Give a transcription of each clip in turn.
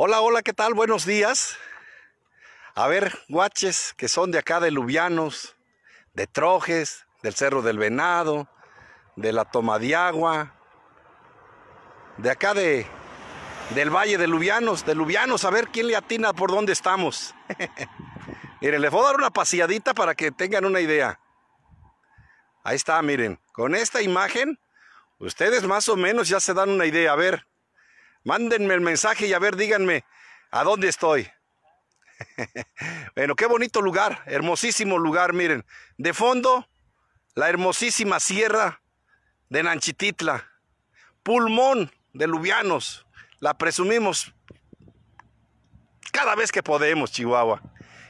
Hola, hola, ¿qué tal? Buenos días. A ver, guaches que son de acá de Lubianos, de Trojes, del Cerro del Venado, de la Toma de Agua, de acá de, del Valle de Lubianos, de Lubianos, a ver quién le atina por dónde estamos. miren, les voy a dar una paseadita para que tengan una idea. Ahí está, miren, con esta imagen, ustedes más o menos ya se dan una idea. A ver, Mándenme el mensaje y a ver, díganme a dónde estoy. bueno, qué bonito lugar, hermosísimo lugar, miren. De fondo, la hermosísima sierra de Nanchititla, pulmón de Lubianos. La presumimos cada vez que podemos, Chihuahua.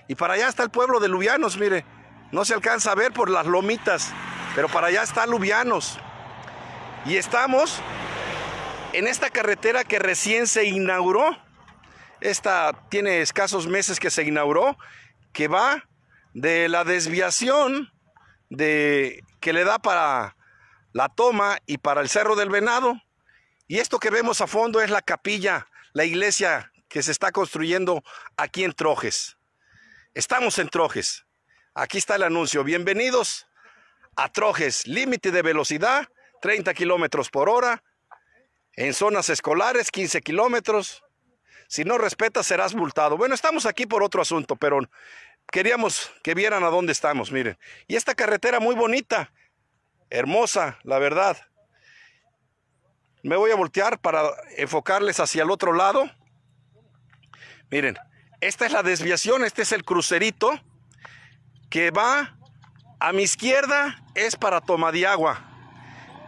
Y para allá está el pueblo de Lubianos, mire. No se alcanza a ver por las lomitas, pero para allá está Lubianos. Y estamos en esta carretera que recién se inauguró, esta tiene escasos meses que se inauguró, que va de la desviación de, que le da para la toma y para el Cerro del Venado. Y esto que vemos a fondo es la capilla, la iglesia que se está construyendo aquí en Trojes. Estamos en Trojes. Aquí está el anuncio. Bienvenidos a Trojes, límite de velocidad, 30 kilómetros por hora, en zonas escolares, 15 kilómetros. Si no respeta serás multado. Bueno, estamos aquí por otro asunto, pero queríamos que vieran a dónde estamos, miren. Y esta carretera muy bonita, hermosa, la verdad. Me voy a voltear para enfocarles hacia el otro lado. Miren, esta es la desviación, este es el crucerito que va a mi izquierda es para Toma de Agua,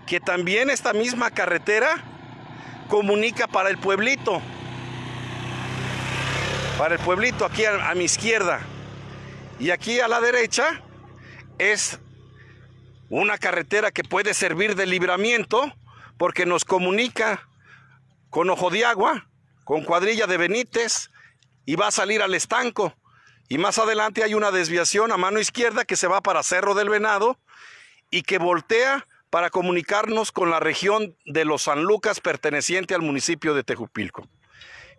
que también esta misma carretera comunica para el pueblito. Para el pueblito, aquí a, mi izquierda. Y aquí a la derecha es una carretera que puede servir de libramiento porque nos comunica con Ojo de Agua, con Cuadrilla de Benítez y va a salir al estanco. Y más adelante hay una desviación a mano izquierda que se va para Cerro del Venado y que voltea para comunicarnos con la región de los San Lucas perteneciente al municipio de Tejupilco.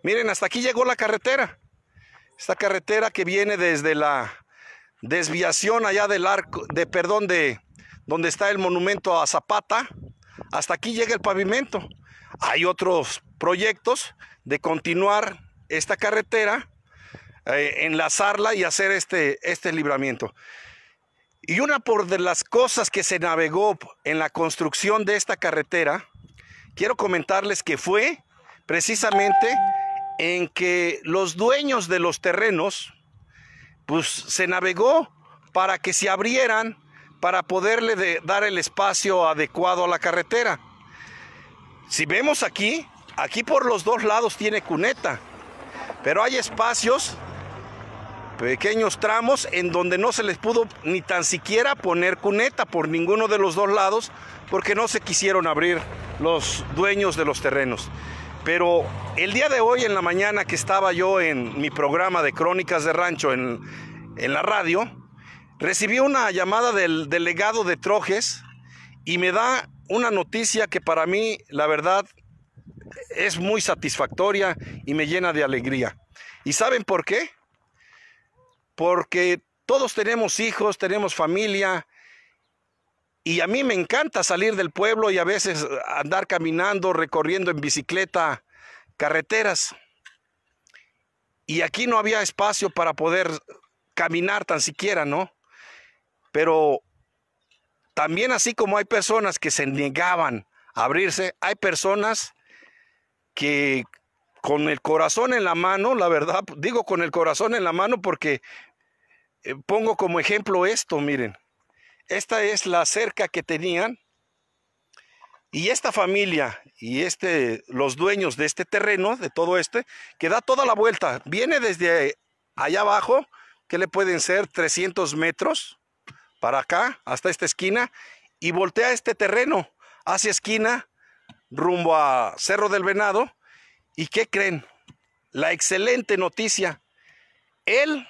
Miren, hasta aquí llegó la carretera. Esta carretera que viene desde la desviación allá del arco, de perdón, de donde está el monumento a Zapata, hasta aquí llega el pavimento. Hay otros proyectos de continuar esta carretera, eh, enlazarla y hacer este, este libramiento. Y una por de las cosas que se navegó en la construcción de esta carretera, quiero comentarles que fue precisamente en que los dueños de los terrenos, pues se navegó para que se abrieran, para poderle dar el espacio adecuado a la carretera. Si vemos aquí, aquí por los dos lados tiene cuneta, pero hay espacios pequeños tramos en donde no se les pudo ni tan siquiera poner cuneta por ninguno de los dos lados porque no se quisieron abrir los dueños de los terrenos. Pero el día de hoy en la mañana que estaba yo en mi programa de Crónicas de Rancho en, la radio, recibí una llamada del delegado de Trojes y me da una noticia que para mí, la verdad, es muy satisfactoria y me llena de alegría. ¿Y saben por qué? porque todos tenemos hijos, tenemos familia, y a mí me encanta salir del pueblo y a veces andar caminando, recorriendo en bicicleta carreteras. Y aquí no había espacio para poder caminar tan siquiera, ¿no? Pero también así como hay personas que se negaban a abrirse, hay personas que con el corazón en la mano, la verdad, digo con el corazón en la mano porque eh, pongo como ejemplo esto, miren. Esta es la cerca que tenían y esta familia y este, los dueños de este terreno, de todo este, que da toda la vuelta, viene desde allá abajo, que le pueden ser 300 metros para acá, hasta esta esquina, y voltea este terreno hacia esquina, rumbo a Cerro del Venado, ¿Y qué creen? La excelente noticia. Él,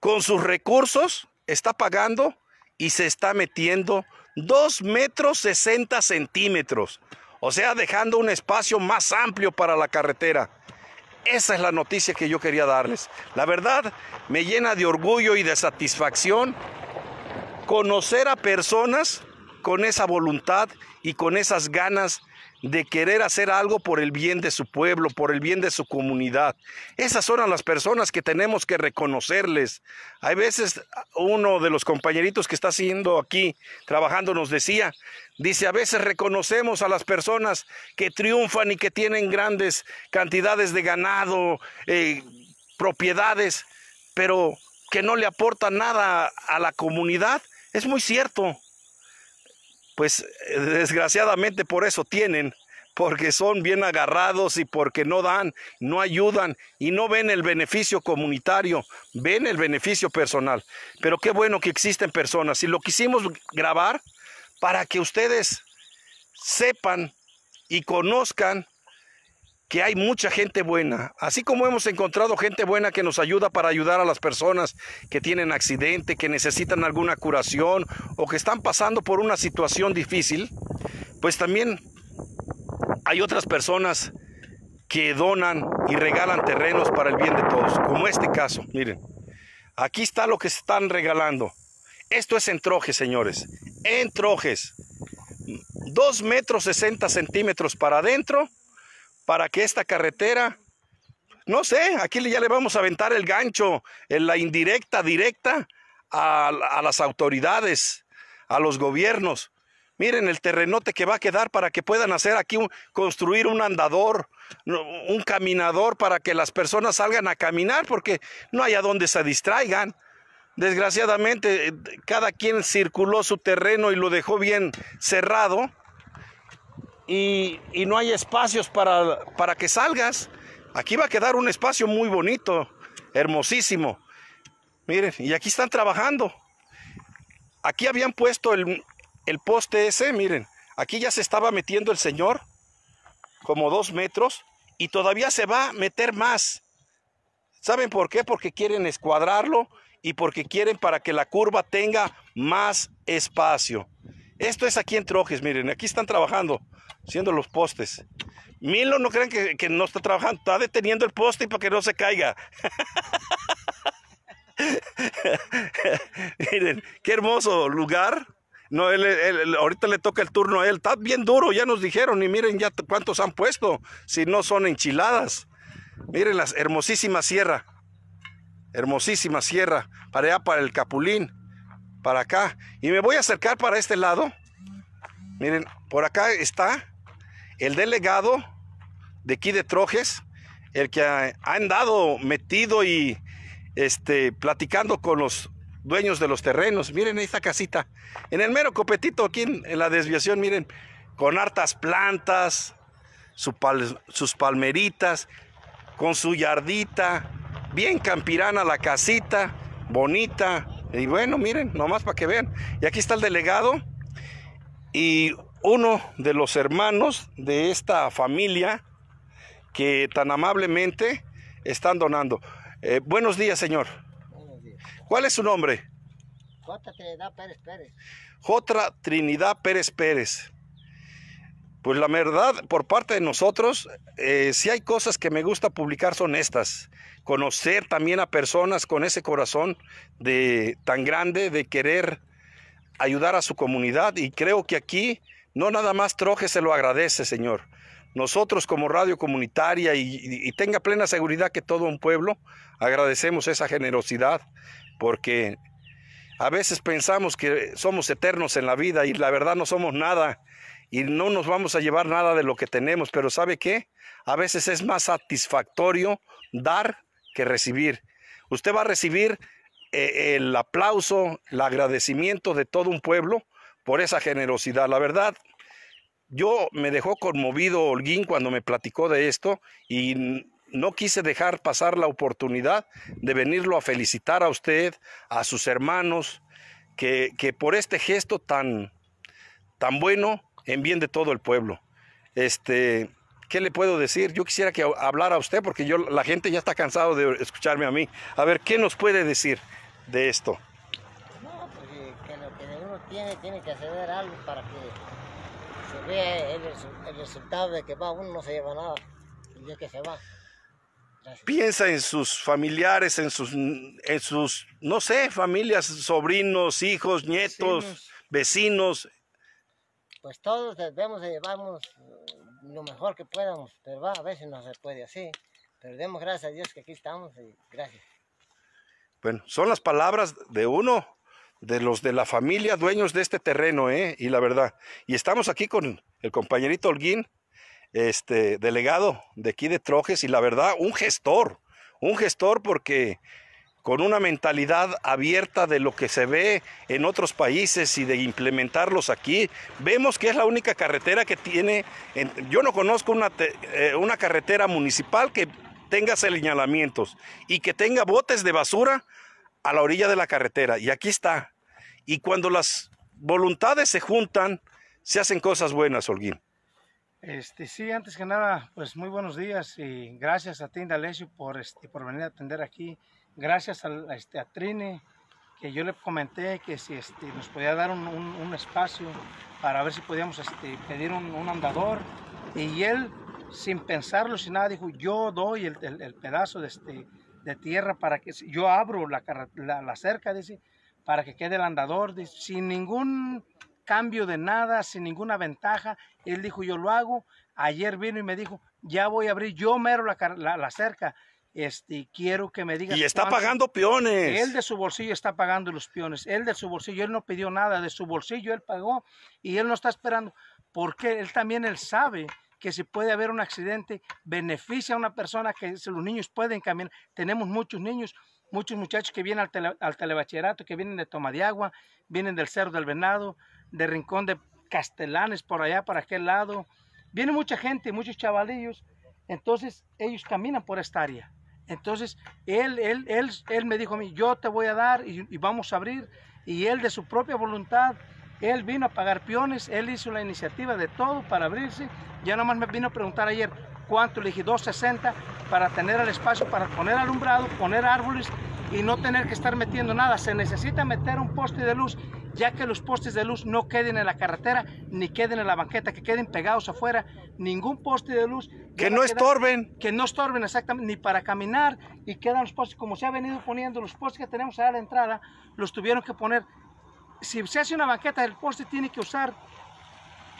con sus recursos, está pagando y se está metiendo 2 metros 60 centímetros. O sea, dejando un espacio más amplio para la carretera. Esa es la noticia que yo quería darles. La verdad, me llena de orgullo y de satisfacción conocer a personas con esa voluntad y con esas ganas de querer hacer algo por el bien de su pueblo, por el bien de su comunidad. Esas son las personas que tenemos que reconocerles. Hay veces uno de los compañeritos que está haciendo aquí, trabajando, nos decía, dice, a veces reconocemos a las personas que triunfan y que tienen grandes cantidades de ganado, eh, propiedades, pero que no le aportan nada a la comunidad. Es muy cierto pues eh, desgraciadamente por eso tienen, porque son bien agarrados y porque no dan, no ayudan y no ven el beneficio comunitario, ven el beneficio personal. Pero qué bueno que existen personas. Y lo quisimos grabar para que ustedes sepan y conozcan que hay mucha gente buena, así como hemos encontrado gente buena que nos ayuda para ayudar a las personas que tienen accidente, que necesitan alguna curación o que están pasando por una situación difícil, pues también hay otras personas que donan y regalan terrenos para el bien de todos, como este caso, miren. Aquí está lo que están regalando. Esto es en trojes, señores. En trojes. 2 metros 60 centímetros para adentro para que esta carretera, no sé, aquí ya le vamos a aventar el gancho, en la indirecta, directa a, las autoridades, a los gobiernos. Miren el terrenote que va a quedar para que puedan hacer aquí, construir un andador, un caminador para que las personas salgan a caminar porque no hay a dónde se distraigan. Desgraciadamente, eh, cada quien circuló su terreno y lo dejó bien cerrado y, no hay espacios para, para que salgas. Aquí va a quedar un espacio muy bonito, hermosísimo. Miren, y aquí están trabajando. Aquí habían puesto el, el, poste ese, miren. Aquí ya se estaba metiendo el señor, como dos metros, y todavía se va a meter más. ¿Saben por qué? Porque quieren escuadrarlo y porque quieren para que la curva tenga más espacio. Esto es aquí en Trojes, miren, aquí están trabajando siendo los postes. Milo, no crean que, no está trabajando, está deteniendo el poste para que no se caiga. Miren, qué hermoso lugar. No, ahorita le toca el turno a él. Está bien duro, ya nos dijeron. Y miren ya cuántos han puesto. Si no son enchiladas. Miren las hermosísima sierra. Hermosísima sierra. Para allá, para el Capulín. Para acá. Y me voy a acercar para este lado. Miren, por acá está el delegado de aquí de Trojes, el que ha, andado metido y este, platicando con los dueños de los terrenos. Miren esta casita, en el mero copetito aquí en, la desviación, miren, con hartas plantas, sus palmeritas, con su yardita, bien campirana la casita, bonita. Y bueno, miren, nomás para que vean. Y aquí está el delegado y uno de los hermanos de esta familia que tan amablemente están donando. Eh, buenos días, señor. Buenos días. ¿Cuál es su nombre? J. Trinidad Pérez Pérez. J. Trinidad Pérez Pérez. Pues la verdad, por parte de nosotros, eh, si hay cosas que me gusta publicar son estas. Conocer también a personas con ese corazón de, tan grande de querer ayudar a su comunidad. Y creo que aquí no nada más Troje se lo agradece, Señor. Nosotros como radio comunitaria y, tenga plena seguridad que todo un pueblo agradecemos esa generosidad, porque a veces pensamos que somos eternos en la vida y la verdad no somos nada y no nos vamos a llevar nada de lo que tenemos, pero ¿sabe qué? A veces es más satisfactorio dar que recibir. Usted va a recibir eh, el aplauso, el agradecimiento de todo un pueblo por esa generosidad. La verdad, yo me dejó conmovido Holguín cuando me platicó de esto y no quise dejar pasar la oportunidad de venirlo a felicitar a usted, a sus hermanos, que, que por este gesto tan, tan bueno en bien de todo el pueblo. Este, ¿qué le puedo decir? Yo quisiera que hablara a usted porque yo, la gente ya está cansado de escucharme a mí. A ver, ¿qué nos puede decir de esto? tiene, tiene que hacer algo para que se vea el, resultado de que va, uno no se lleva nada y de que se va. Piensa en sus familiares, en sus, en sus, no sé, familias, sobrinos, hijos, nietos, vecinos. Pues todos debemos de llevarnos eh, lo mejor que podamos, pero va, a veces no se puede así. Pero demos gracias a Dios que aquí estamos y gracias. Bueno, son las palabras de uno de los de la familia dueños de este terreno, ¿eh? Y la verdad. Y estamos aquí con el compañerito Holguín, este delegado de aquí de Trojes, y la verdad, un gestor, un gestor porque con una mentalidad abierta de lo que se ve en otros países y de implementarlos aquí. Vemos que es la única carretera que tiene, yo no conozco una, eh, una carretera municipal que tenga señalamientos y que tenga botes de basura a la orilla de la carretera. Y aquí está, y cuando las voluntades se juntan, se hacen cosas buenas, Holguín. Este, sí, antes que nada, pues muy buenos días y gracias a ti, Indalecio, por, este, por venir a atender aquí. Gracias este, a, este, Trine, que yo le comenté que si este, nos podía dar un, espacio para ver si podíamos este, pedir un, andador. Y él, sin pensarlo, sin nada, dijo, yo doy el, pedazo de, este, de tierra para que, yo abro la, la, la cerca, dice, para que quede el andador sin ningún cambio de nada, sin ninguna ventaja. Él dijo, yo lo hago. Ayer vino y me dijo, ya voy a abrir yo mero la, la, cerca. Este, quiero que me digas. Y está pagando peones. Él de su bolsillo está pagando los peones. Él de su bolsillo, él no pidió nada, de su bolsillo él pagó y él no está esperando. Porque él también él sabe que si puede haber un accidente, beneficia a una persona, que los niños pueden caminar. Tenemos muchos niños muchos muchachos que vienen al, al telebachillerato, que vienen de Tomadiagua, vienen del Cerro del Venado, de Rincón de Castelanes, por allá, para aquel lado. Viene mucha gente, muchos chavalillos. Entonces ellos caminan por esta área. Entonces él, él, él, me dijo a mí, yo te voy a dar y, vamos a abrir. Y él de su propia voluntad él vino a pagar piones, él hizo la iniciativa de todo para abrirse. Ya nomás me vino a preguntar ayer cuánto, le dije 260 para tener el espacio, para poner alumbrado, poner árboles y no tener que estar metiendo nada. Se necesita meter un poste de luz, ya que los postes de luz no queden en la carretera ni queden en la banqueta, que queden pegados afuera. Ningún poste de luz. Que no estorben. Que no estorben, exactamente, ni para caminar. Y quedan los postes, como se ha venido poniendo, los postes que tenemos allá a la entrada, los tuvieron que poner. Si se hace una banqueta, el poste tiene que usar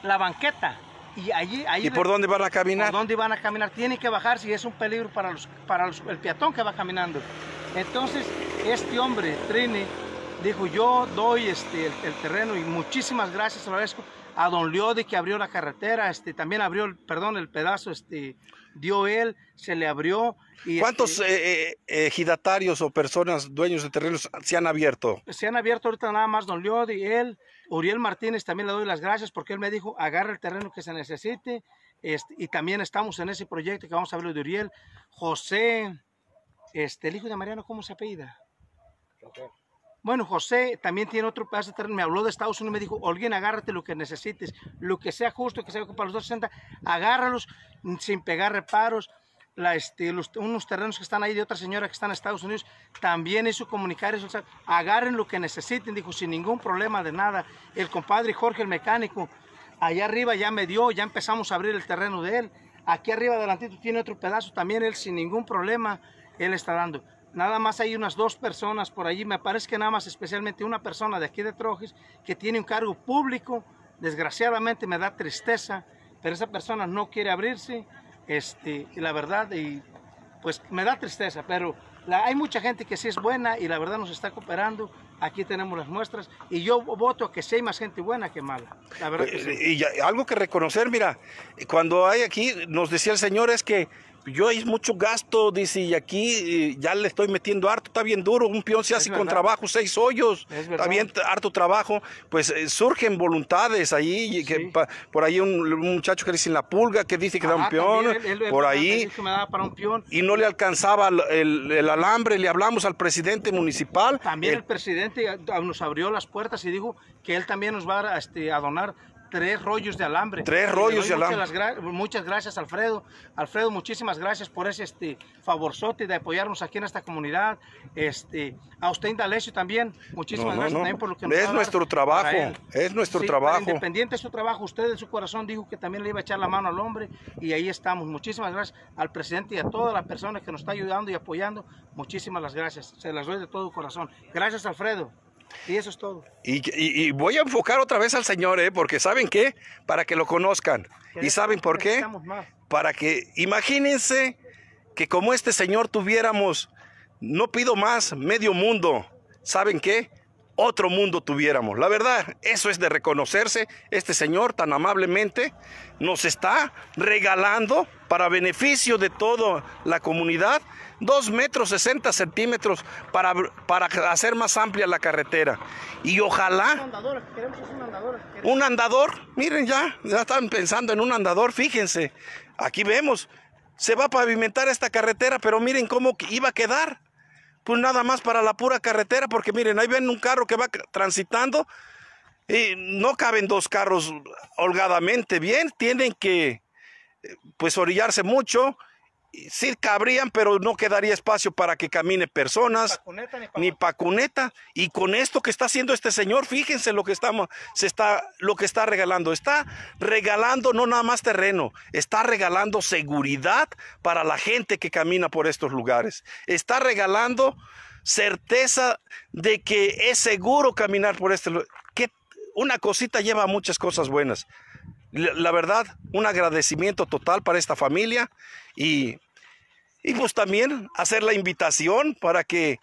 la banqueta y, allí, allí por dónde van a caminar? ¿Por dónde van a caminar? Tienen que bajar si es un peligro para, los, para el peatón que va caminando. Entonces, este hombre, Trini, dijo, yo doy este, el, terreno y muchísimas gracias, agradezco a don Liodi que abrió la carretera, este, también abrió, perdón, el pedazo este, dio él, se le abrió. Y ¿Cuántos este, eh, eh, eh, ejidatarios o personas dueños de terrenos se han abierto? Se han abierto ahorita nada más Don Leod y él. Uriel Martínez también le doy las gracias porque él me dijo, agarra el terreno que se necesite. Este, y también estamos en ese proyecto que vamos a hablar de Uriel. José, este, el hijo de Mariano, ¿cómo se apellida? Bueno, José también tiene otro pedazo de terreno. Me habló de Estados Unidos me dijo, alguien agárrate lo que necesites, lo que sea justo, que sea para los 260, agárralos sin pegar reparos. este, los, unos terrenos que están ahí de otra señora que está en Estados Unidos, también hizo comunicar eso, o sea, agarren lo que necesiten, dijo, sin ningún problema de nada. El compadre Jorge, el mecánico, allá arriba ya me dio, ya empezamos a abrir el terreno de él. Aquí arriba adelantito tiene otro pedazo, también él sin ningún problema, él está dando nada más hay unas dos personas por allí, me parece que nada más especialmente una persona de aquí de Trojes que tiene un cargo público, desgraciadamente me da tristeza, pero esa persona no quiere abrirse, este, la verdad, y pues me da tristeza, pero hay mucha gente que sí es buena y la verdad nos está cooperando. Aquí tenemos las muestras y yo voto que sí hay más gente buena que mala. La verdad eh, Y algo que reconocer, mira, cuando hay aquí, nos decía el Señor es que yo hay mucho gasto, dice, y aquí eh, ya le estoy metiendo harto, está bien duro, un peón se hace con trabajo seis hoyos, es está bien harto trabajo, pues eh, surgen voluntades ahí, que, por ahí un, muchacho que dice en la pulga, que dice que da un peón, por ahí, me daba para un y no le alcanzaba el, alambre, le hablamos al presidente municipal. También eh, el, presidente nos abrió las puertas y dijo que él también nos va a, este, a donar tres rollos de alambre. Tres rollos de alambre. muchas gracias, Alfredo. Alfredo, muchísimas gracias por ese este, favorzote de apoyarnos aquí en esta comunidad. Este, a usted, Indalecio, también. Muchísimas gracias también por lo que nos Es nuestro trabajo, es nuestro trabajo. Independiente de su trabajo, usted en su corazón dijo que también le iba a echar la mano al hombre y ahí estamos. Muchísimas gracias al presidente y a todas las personas que nos está ayudando y apoyando. Muchísimas las gracias. Se las doy de todo corazón. Gracias, Alfredo. Y eso es todo. Y, voy a enfocar otra vez al Señor, ¿eh? porque ¿saben qué? Para que lo conozcan. ¿Y saben por qué? Para que, imagínense que como este Señor tuviéramos, no pido más, medio mundo. ¿Saben qué? otro mundo tuviéramos. La verdad, eso es de reconocerse. Este Señor tan amablemente nos está regalando para beneficio de toda la comunidad dos metros 60 centímetros para, para hacer más amplia la carretera. Y ojalá... Un andador, miren ya, ya están pensando en un andador, fíjense. Aquí vemos, se va a pavimentar esta carretera, pero miren cómo iba a quedar pues nada más para la pura carretera, porque miren, ahí ven un carro que va transitando y no caben dos carros holgadamente bien, tienen que eh, pues orillarse mucho sí cabrían, pero no quedaría espacio para que camine personas, ni pacuneta, Y con esto que está haciendo este señor, fíjense lo que estamos, se está, lo que está regalando. Está regalando no nada más terreno, está regalando seguridad para la gente que camina por estos lugares. Está regalando certeza de que es seguro caminar por este lugar. Que una cosita lleva muchas cosas buenas la verdad, un agradecimiento total para esta familia y y pues también hacer la invitación para que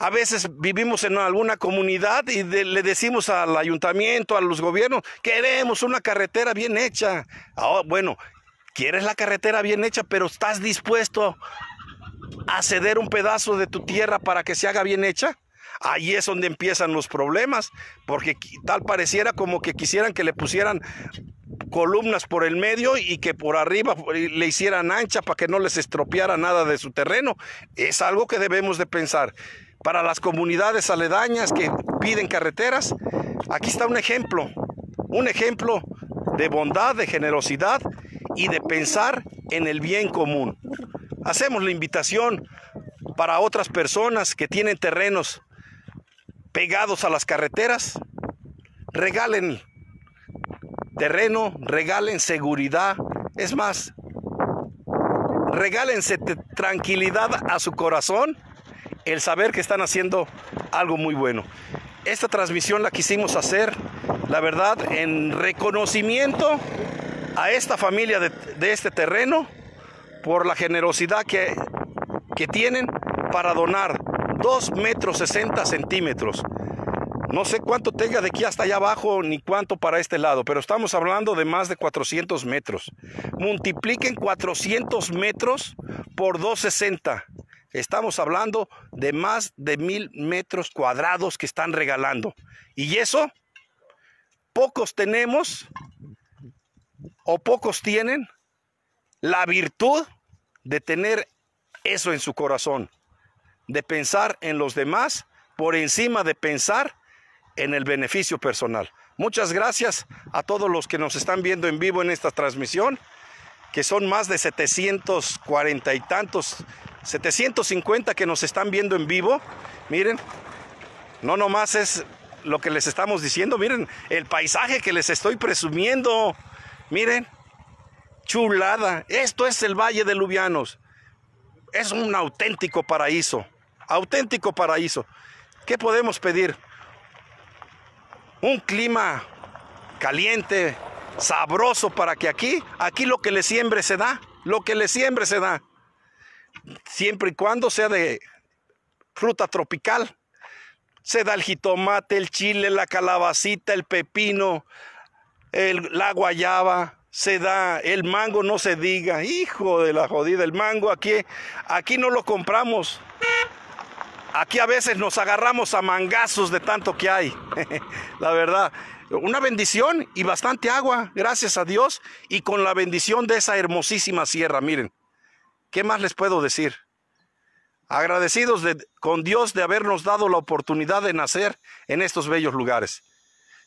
a veces vivimos en alguna comunidad y le decimos al ayuntamiento, a los gobiernos, queremos una carretera bien hecha. Ahora, bueno, quieres la carretera bien hecha, pero estás dispuesto a ceder un pedazo de tu tierra para que se haga bien hecha. Ahí es donde empiezan los problemas, porque tal pareciera como que quisieran que le pusieran columnas por el medio y que por arriba le hicieran ancha para que no les estropeara nada de su terreno. Es algo que debemos de pensar. Para las comunidades aledañas que piden carreteras, aquí está un ejemplo, un ejemplo de bondad, de generosidad y de pensar en el bien común. Hacemos la invitación para otras personas que tienen terrenos pegados a las carreteras, regalen terreno, regalen seguridad. Es más, regálense tranquilidad a su corazón el saber que están haciendo algo muy bueno. Esta transmisión la quisimos hacer, la verdad, en reconocimiento a esta familia de, este terreno por la generosidad que, que tienen para donar 2 metros 60 centímetros. No sé cuánto tenga de aquí hasta allá abajo ni cuánto para este lado, pero estamos hablando de más de 400 metros. Multipliquen 400 metros por 260. Estamos hablando de más de mil metros cuadrados que están regalando. Y eso, pocos tenemos o pocos tienen la virtud de tener eso en su corazón, de pensar en los demás por encima de pensar en el beneficio personal. Muchas gracias a todos los que nos están viendo en vivo en esta transmisión, que son más de 740 y tantos, 750 que nos están viendo en vivo. Miren, no nomás es lo que les estamos diciendo, miren el paisaje que les estoy presumiendo. Miren, chulada. Esto es el Valle de Lubianos. Es un auténtico paraíso, auténtico paraíso. ¿Qué podemos pedir? un clima caliente, sabroso para que aquí, aquí lo que le siembre se da, lo que le siembre se da. Siempre y cuando sea de fruta tropical, se da el jitomate, el chile, la calabacita, el pepino, el, la guayaba, se da el mango, no se diga, hijo de la jodida, el mango aquí, aquí no lo compramos. Aquí a veces nos agarramos a mangazos de tanto que hay. la verdad, una bendición y bastante agua, gracias a Dios, y con la bendición de esa hermosísima sierra. Miren, ¿qué más les puedo decir? Agradecidos con Dios de habernos dado la oportunidad de nacer en estos bellos lugares.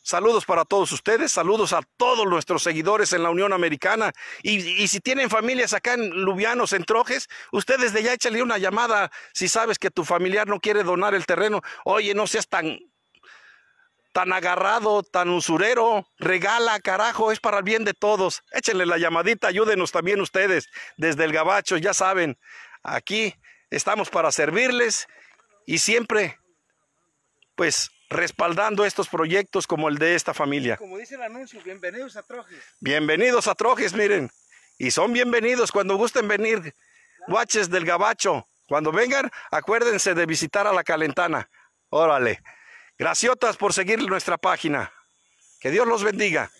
Saludos para todos ustedes, saludos a todos nuestros seguidores en la Unión Americana. Y, si tienen familias acá en Lubianos, en Trojes, ustedes de ya échenle una llamada si sabes que tu familiar no quiere donar el terreno. Oye, no seas tan, tan agarrado, tan usurero. Regala, carajo, es para el bien de todos. Échenle la llamadita, ayúdenos también ustedes desde el Gabacho, ya saben. Aquí estamos para servirles y siempre pues respaldando estos proyectos como el de esta familia. Como dice el anuncio, bienvenidos a Trojes. Bienvenidos a Trojes, miren. Y son bienvenidos cuando gusten venir, guaches del gabacho. Cuando vengan, acuérdense de visitar a la Calentana. Órale. Graciotas por seguir nuestra página. Que Dios los bendiga.